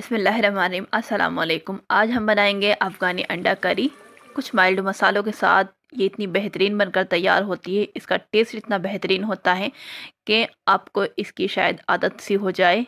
अस्सलाम वालेकुम आज हम बनाएंगे अफ़गानी अंडा करी कुछ माइल्ड मसालों के साथ ये इतनी बेहतरीन बनकर तैयार होती है इसका टेस्ट इतना बेहतरीन होता है कि आपको इसकी शायद आदत सी हो जाए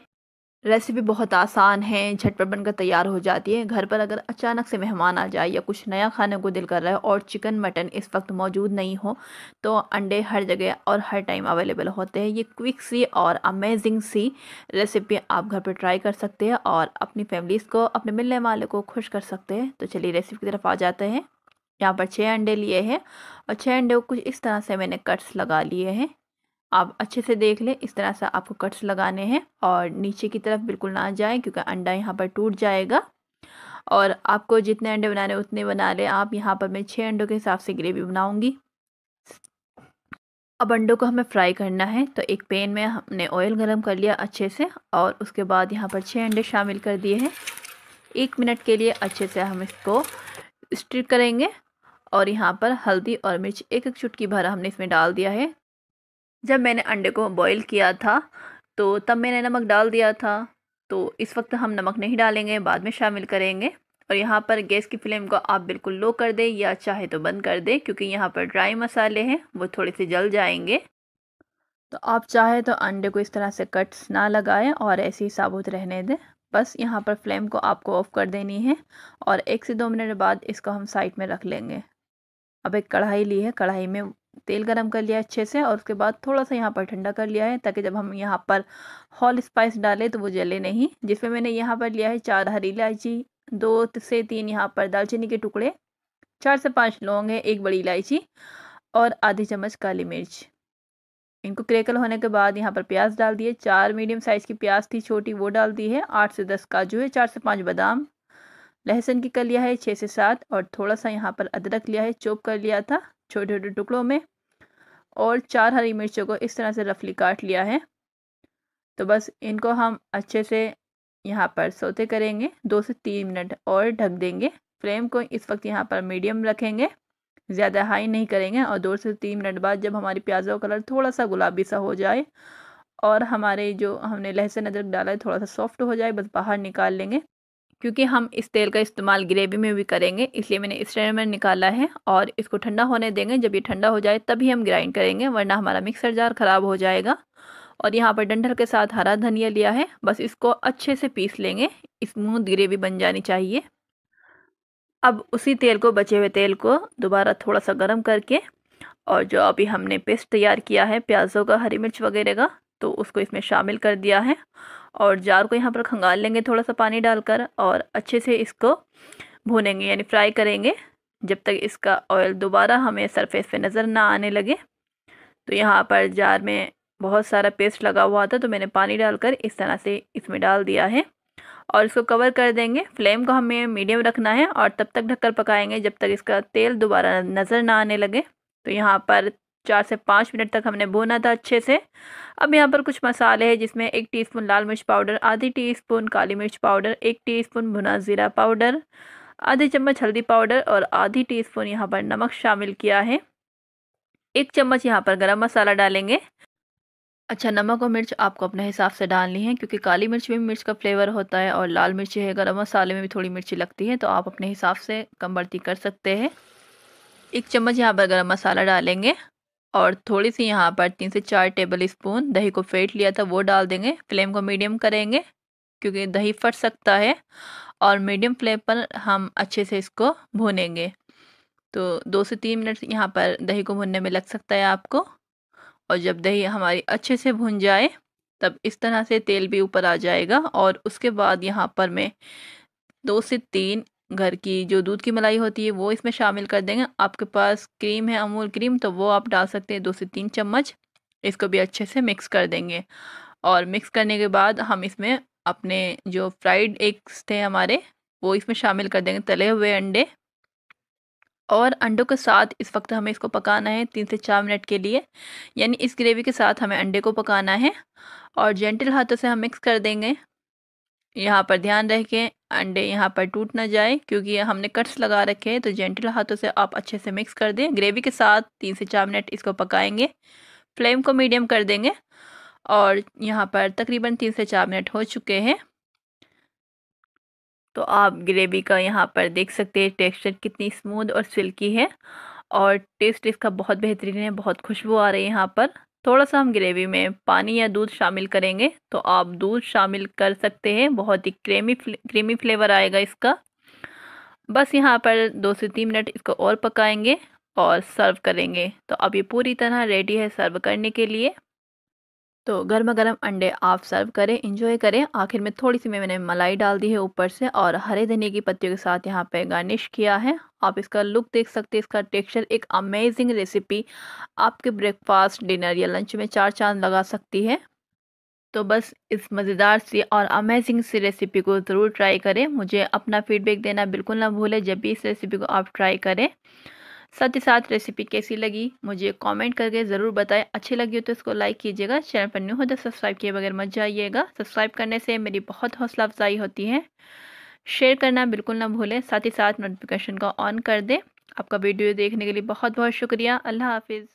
रेसिपी बहुत आसान है झटपट बनकर तैयार हो जाती है घर पर अगर अचानक से मेहमान आ जाए या कुछ नया खाने को दिल कर रहा है और चिकन मटन इस वक्त मौजूद नहीं हो तो अंडे हर जगह और हर टाइम अवेलेबल होते हैं ये क्विक सी और अमेजिंग सी रेसिपी आप घर पर ट्राई कर सकते हैं और अपनी फैमिलीज़ को अपने मिलने वाले को खुश कर सकते हैं तो चलिए रेसिपी की तरफ आ जाते हैं यहाँ पर छः अंडे लिए हैं और छः अंडे को कुछ इस तरह से मैंने कट्स लगा लिए हैं आप अच्छे से देख लें इस तरह से आपको कट्स लगाने हैं और नीचे की तरफ बिल्कुल ना जाए क्योंकि अंडा यहाँ पर टूट जाएगा और आपको जितने अंडे बनाने उतने बना लें आप यहाँ पर मैं छः अंडों के हिसाब से ग्रेवी बनाऊँगी अब अंडों को हमें फ्राई करना है तो एक पैन में हमने ऑयल गर्म कर लिया अच्छे से और उसके बाद यहाँ पर छः अंडे शामिल कर दिए हैं एक मिनट के लिए अच्छे से हम इसको स्टिर करेंगे और यहाँ पर हल्दी और मिर्च एक एक चुटकी भरा हमने इसमें डाल दिया है जब मैंने अंडे को बॉईल किया था तो तब मैंने नमक डाल दिया था तो इस वक्त हम नमक नहीं डालेंगे बाद में शामिल करेंगे और यहाँ पर गैस की फ्लेम को आप बिल्कुल लो कर दें या चाहे तो बंद कर दें क्योंकि यहाँ पर ड्राई मसाले हैं वो थोड़े से जल जाएंगे तो आप चाहे तो अंडे को इस तरह से कट्स ना लगाएं और ऐसे ही साबुत रहने दें बस यहाँ पर फ्लेम को आपको ऑफ़ कर देनी है और एक से दो मिनट बाद इसको हम साइड में रख लेंगे अब एक कढ़ाई ली है कढ़ाई में तेल गरम कर लिया अच्छे से और उसके बाद थोड़ा सा यहाँ पर ठंडा कर लिया है ताकि जब हम यहाँ पर हॉल स्पाइस डालें तो वो जले नहीं जिसमें मैंने यहाँ पर लिया है चार हरी इलायची दो से तीन यहाँ पर दालचीनी के टुकड़े चार से पाँच लौंग है एक बड़ी इलायची और आधी चम्मच काली मिर्च इनको क्रेकल होने के बाद यहाँ पर प्याज डाल दिए चार मीडियम साइज़ की प्याज थी छोटी वो डाल दी है आठ से दस काजू है चार से पाँच बादाम लहसुन की कर लिया है छः से सात और थोड़ा सा यहाँ पर अदरक लिया है चोप कर लिया था छोटे छोटे टुकड़ों में और चार हरी मिर्चों को इस तरह से रफली काट लिया है तो बस इनको हम अच्छे से यहाँ पर सोते करेंगे दो से तीन मिनट और ढक देंगे फ्लेम को इस वक्त यहाँ पर मीडियम रखेंगे ज़्यादा हाई नहीं करेंगे और दो से तीन मिनट बाद जब हमारी प्याज़ों का कलर थोड़ा सा गुलाबी सा हो जाए और हमारे जो हमने लहसुन अदरक डाला है थोड़ा सा सॉफ्ट हो जाए बस बाहर निकाल लेंगे क्योंकि हम इस तेल का इस्तेमाल ग्रेवी में भी करेंगे इसलिए मैंने इस टाइम में निकाला है और इसको ठंडा होने देंगे जब ये ठंडा हो जाए तभी हम ग्राइंड करेंगे वरना हमारा मिक्सर जार ख़राब हो जाएगा और यहाँ पर डंठल के साथ हरा धनिया लिया है बस इसको अच्छे से पीस लेंगे स्मूथ ग्रेवी बन जानी चाहिए अब उसी तेल को बचे हुए तेल को दोबारा थोड़ा सा गर्म करके और जो अभी हमने पेस्ट तैयार किया है प्याज़ों का हरी मिर्च वगैरह का तो उसको इसमें शामिल कर दिया है और जार को यहाँ पर खंगाल लेंगे थोड़ा सा पानी डालकर और अच्छे से इसको भूनेंगे यानी फ्राई करेंगे जब तक इसका ऑयल दोबारा हमें सरफेस पे नज़र ना आने लगे तो यहाँ पर जार में बहुत सारा पेस्ट लगा हुआ था तो मैंने पानी डालकर इस तरह से इसमें डाल दिया है और इसको कवर कर देंगे फ्लेम को हमें मीडियम रखना है और तब तक ढककर पकाएंगे जब तक इसका तेल दोबारा नज़र ना आने लगे तो यहाँ पर चार से पाँच मिनट तक हमने भुना था अच्छे से अब यहाँ पर कुछ मसाले हैं जिसमें एक टीस्पून लाल मिर्च पाउडर आधी टीस्पून काली मिर्च पाउडर एक टीस्पून भुना ज़ीरा पाउडर आधे चम्मच हल्दी पाउडर और आधी टीस्पून यहाँ पर नमक शामिल किया है एक चम्मच यहाँ पर गरम मसाला डालेंगे अच्छा नमक और मिर्च आपको अपने हिसाब से डालनी है क्योंकि काली मिर्च में भी मिर्च का फ्लेवर होता है और लाल मिर्च है गर्म मसाले में भी थोड़ी मिर्ची लगती है तो आप अपने हिसाब से कम बढ़ती कर सकते हैं एक चम्मच यहाँ पर गरम मसाला डालेंगे और थोड़ी सी यहाँ पर तीन से चार टेबल स्पून दही को फेंट लिया था वो डाल देंगे फ्लेम को मीडियम करेंगे क्योंकि दही फट सकता है और मीडियम फ्लेम पर हम अच्छे से इसको भूनेंगे तो दो से तीन मिनट यहाँ पर दही को भूनने में लग सकता है आपको और जब दही हमारी अच्छे से भुन जाए तब इस तरह से तेल भी ऊपर आ जाएगा और उसके बाद यहाँ पर मैं दो से तीन घर की जो दूध की मलाई होती है वो इसमें शामिल कर देंगे आपके पास क्रीम है अमूल क्रीम तो वो आप डाल सकते हैं दो से तीन चम्मच इसको भी अच्छे से मिक्स कर देंगे और मिक्स करने के बाद हम इसमें अपने जो फ्राइड एग्स थे हमारे वो इसमें शामिल कर देंगे तले हुए अंडे और अंडों के साथ इस वक्त हमें इसको पकाना है तीन से चार मिनट के लिए यानी इस ग्रेवी के साथ हमें अंडे को पकाना है और जेंटल हाथों से हम मिक्स कर देंगे यहाँ पर ध्यान रखें अंडे यहाँ पर टूट ना जाए क्योंकि हमने कट्स लगा रखे हैं तो जेंटल हाथों से आप अच्छे से मिक्स कर दें ग्रेवी के साथ तीन से चार मिनट इसको पकाएंगे फ्लेम को मीडियम कर देंगे और यहाँ पर तकरीबन तीन से चार मिनट हो चुके हैं तो आप ग्रेवी का यहाँ पर देख सकते हैं टेक्सचर कितनी स्मूद और सिल्की है और टेस्ट इसका बहुत बेहतरीन है बहुत खुशबू आ रही है यहाँ पर थोड़ा सा हम ग्रेवी में पानी या दूध शामिल करेंगे तो आप दूध शामिल कर सकते हैं बहुत ही क्रीमी क्रीमी फ्लेवर आएगा इसका बस यहाँ पर दो से तीन मिनट इसको और पकाएंगे और सर्व करेंगे तो अब ये पूरी तरह रेडी है सर्व करने के लिए तो गर्मा गर्म अंडे आप सर्व करें इंजॉय करें आखिर में थोड़ी सी में मैंने मलाई डाल दी है ऊपर से और हरे धनिया की पत्तियों के साथ यहाँ पे गार्निश किया है आप इसका लुक देख सकते हैं इसका टेक्सचर एक अमेजिंग रेसिपी आपके ब्रेकफास्ट डिनर या लंच में चार चांद लगा सकती है तो बस इस मज़ेदार सी और अमेजिंग सी रेसिपी को ज़रूर ट्राई करें मुझे अपना फीडबैक देना बिल्कुल ना भूलें जब भी इस रेसिपी को आप ट्राई करें साथ ही साथ रेसिपी कैसी लगी मुझे कमेंट करके ज़रूर बताएं अच्छी लगी हो तो इसको लाइक कीजिएगा चैनल पर न्यू हो तो सब्सक्राइब किए बगैर मत जाइएगा सब्सक्राइब करने से मेरी बहुत हौसला अफजाई होती है शेयर करना बिल्कुल ना भूलें साथ ही साथ नोटिफिकेशन को ऑन कर दें आपका वीडियो देखने के लिए बहुत बहुत शुक्रिया अल्लाह हाफिज़